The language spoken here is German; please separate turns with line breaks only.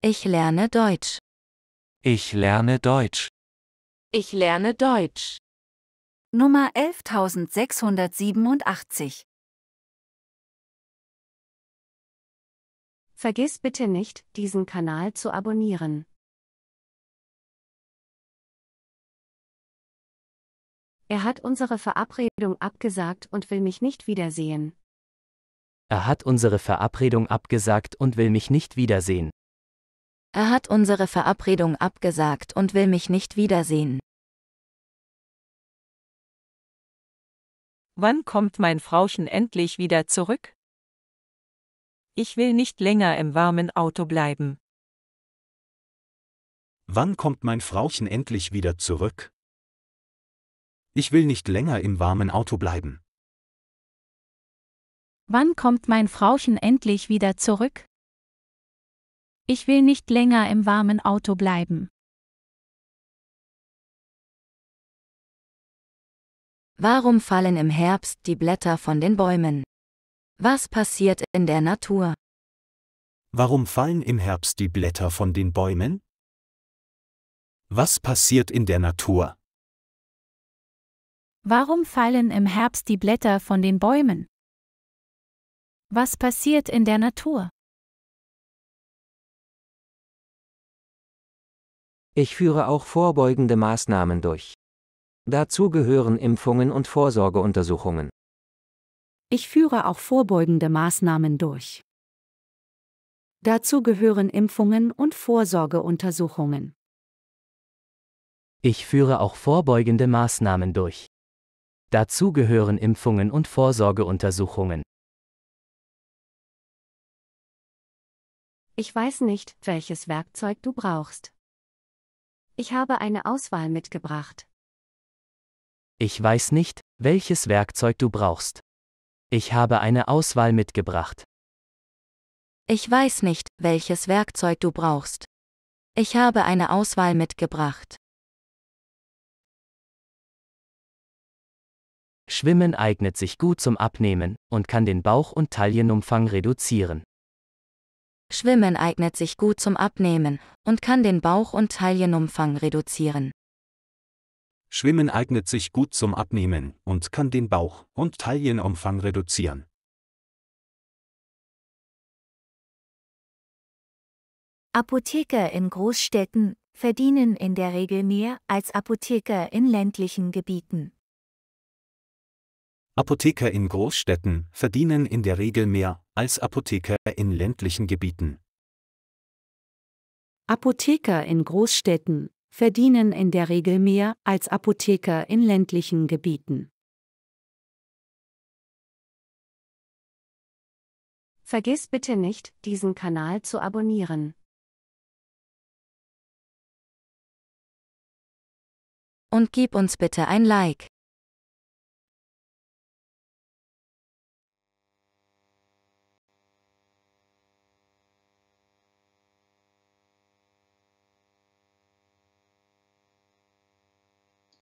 Ich lerne Deutsch.
Ich lerne Deutsch.
Ich lerne Deutsch. Nummer 11687. Vergiss bitte nicht, diesen Kanal zu abonnieren. Er hat unsere Verabredung abgesagt und will mich nicht wiedersehen. Er
hat unsere Verabredung abgesagt und will mich nicht wiedersehen.
Er hat unsere Verabredung abgesagt und will mich nicht wiedersehen. Wann kommt mein Frauchen endlich wieder zurück? Ich will nicht länger im warmen Auto bleiben.
Wann kommt mein Frauchen endlich wieder zurück? Ich will nicht länger im warmen Auto bleiben.
Wann kommt mein Frauchen endlich wieder zurück? Ich will nicht länger im warmen Auto bleiben. Warum fallen im Herbst die Blätter von den Bäumen? Was passiert in der Natur?
Warum fallen im Herbst die Blätter von den Bäumen? Was passiert in der Natur?
Warum fallen im Herbst die Blätter von den Bäumen? Was passiert in der Natur? Ich führe auch vorbeugende Maßnahmen durch. Dazu gehören
Impfungen und Vorsorgeuntersuchungen.
Ich führe auch vorbeugende Maßnahmen durch. Dazu gehören Impfungen und Vorsorgeuntersuchungen.
Ich führe auch vorbeugende Maßnahmen durch. Dazu gehören Impfungen und Vorsorgeuntersuchungen.
Ich weiß nicht, welches Werkzeug du brauchst. Ich habe eine Auswahl mitgebracht. Ich
weiß nicht, welches Werkzeug du brauchst. Ich habe eine Auswahl mitgebracht.
Ich weiß nicht, welches Werkzeug du brauchst. Ich habe eine Auswahl mitgebracht.
Schwimmen eignet sich gut zum Abnehmen und kann den Bauch- und Taillenumfang
reduzieren.
Schwimmen eignet sich gut zum Abnehmen und kann den Bauch- und Taillenumfang reduzieren.
Schwimmen eignet sich gut zum Abnehmen und kann den Bauch- und Taillenumfang reduzieren.
Apotheker in Großstädten verdienen in der Regel mehr als Apotheker in ländlichen Gebieten.
Apotheker in Großstädten verdienen in der Regel mehr als Apotheker in ländlichen Gebieten.
Apotheker in Großstädten verdienen in der Regel mehr als Apotheker in ländlichen Gebieten. Vergiss bitte nicht, diesen Kanal zu abonnieren. Und gib uns bitte ein Like.